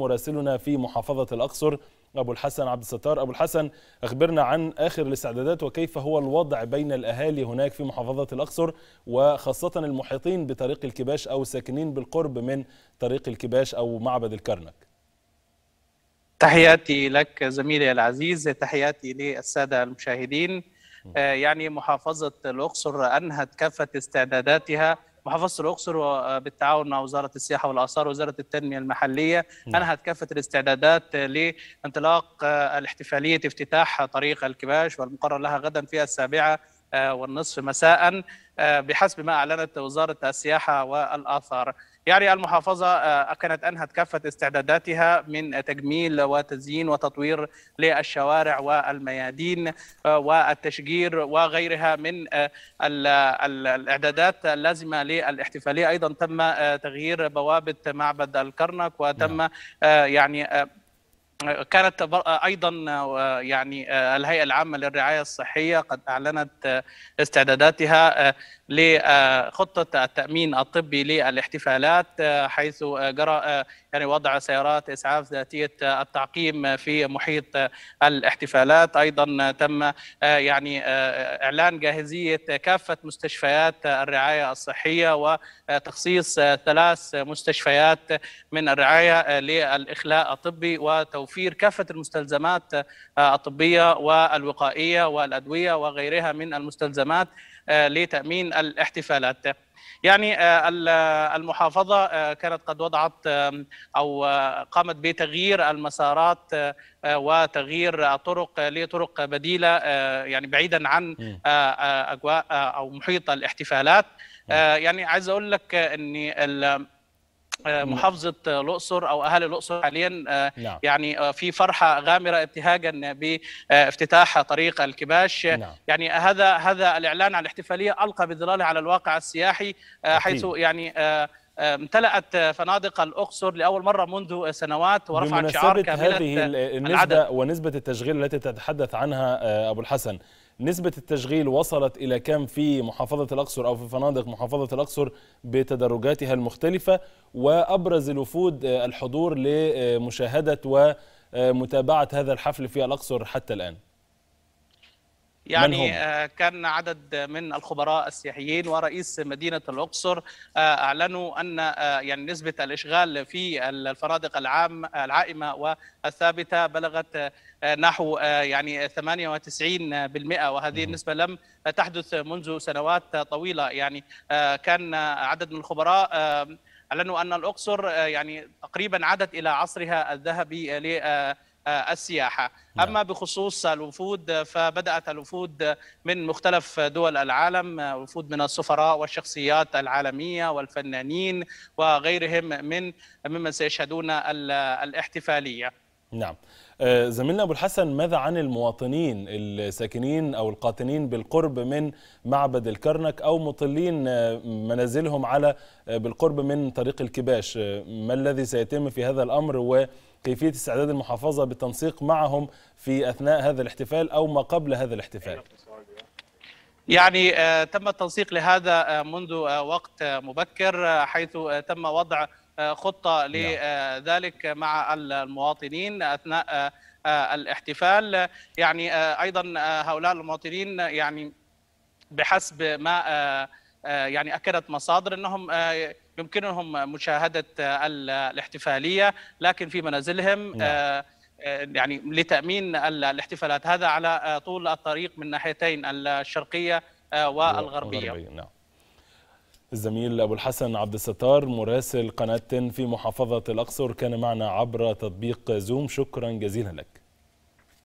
مراسلنا في محافظة الأقصر أبو الحسن عبد الستار أبو الحسن أخبرنا عن آخر الاستعدادات وكيف هو الوضع بين الأهالي هناك في محافظة الأقصر وخاصة المحيطين بطريق الكباش أو ساكنين بالقرب من طريق الكباش أو معبد الكرنك تحياتي لك زميلي العزيز تحياتي للسادة المشاهدين آه، يعني محافظة الأقصر أنهت كافة استعداداتها محافظه الاقصر آه، بالتعاون مع وزاره السياحه والاثار وزاره التنميه المحليه نعم. انهت كافه الاستعدادات لانطلاق آه، الاحتفاليه افتتاح طريق الكباش والمقرر لها غدا في السابعه آه، والنصف مساء آه، بحسب ما أعلنت وزارة السياحة والآثار يعني المحافظة آه، كانت أنهت كافة استعداداتها من تجميل وتزيين وتطوير للشوارع والميادين والتشجير وغيرها من الإعدادات اللازمة للاحتفالية أيضا تم تغيير بوابة معبد الكرنك وتم نعم. يعني كانت ايضا آه، يعني آه، الهيئه العامه للرعايه الصحيه قد اعلنت آه، استعداداتها لخطه التامين الطبي للاحتفالات حيث جرى يعني وضع سيارات اسعاف ذاتيه التعقيم في محيط الاحتفالات ايضا تم يعني اعلان جاهزيه كافه مستشفيات الرعايه الصحيه وتخصيص ثلاث مستشفيات من الرعايه للاخلاء الطبي وتوفير توفير كافه المستلزمات آه، الطبيه والوقائيه والادويه وغيرها من المستلزمات آه، لتامين الاحتفالات. يعني آه، المحافظة كانت قد وضعت أو قامت بتغيير المسارات وتغيير الطرق لطرق بديلة يعني بعيدا عن أجواء أو محيط الاحتفالات يعني عايز أقول لك أن آه، محافظه آه، الاقصر او اهالي الاقصر حاليا آه، نعم. يعني في فرحه غامره ابتهاجا بافتتاح طريق الكباش نعم. يعني هذا هذا الاعلان عن الاحتفاليه القى بظلاله على الواقع السياحي حيث يعني امتلأت فنادق الأقصر لأول مرة منذ سنوات ورفعت شعار كاملة هذه النسبة العدد. ونسبة التشغيل التي تتحدث عنها أبو الحسن نسبة التشغيل وصلت إلى كم في محافظة الأقصر أو في فنادق محافظة الأقصر بتدرجاتها المختلفة وأبرز الوفود آه، الحضور لمشاهدة ومتابعة هذا الحفل في الأقصر حتى الآن يعني آه، كان عدد من الخبراء السياحيين ورئيس مدينه الاقصر آه، اعلنوا ان آه، يعني نسبه الاشغال في الفنادق العام العائمه والثابته بلغت نحو يعني 98% وهذه النسبه لم تحدث منذ سنوات طويله يعني كان عدد من الخبراء اعلنوا ان الاقصر يعني تقريبا عادت الى عصرها الذهبي آه، السياحه، نعم. اما بخصوص الوفود فبدات الوفود من مختلف دول العالم، آه، وفود من السفراء والشخصيات العالميه والفنانين وغيرهم من ممن سيشهدون الاحتفاليه. نعم آه، زميلنا أبو الحسن ماذا عن المواطنين الساكنين أو القاطنين بالقرب من معبد الكرنك أو مطلين آه، منازلهم على آه، بالقرب من طريق الكباش ما الذي سيتم في هذا الأمر وكيفية استعداد المحافظة بالتنسيق معهم في أثناء هذا الاحتفال أو ما قبل هذا الاحتفال يعني تم التنسيق لهذا منذ وقت مبكر حيث تم وضع آه، خطه نعم. لذلك مع المواطنين اثناء آه، آه، الاحتفال يعني ايضا هؤلاء المواطنين يعني بحسب ما يعني اكدت مصادر انهم يمكنهم مشاهده الاحتفاليه لكن في منازلهم نعم. يعني لتامين الاحتفالات هذا على طول الطريق من ناحيتين الشرقيه والغربيه نعم. الزميل أبو الحسن عبد الستار مراسل قناة في محافظة الأقصر كان معنا عبر تطبيق زوم شكرا جزيلا لك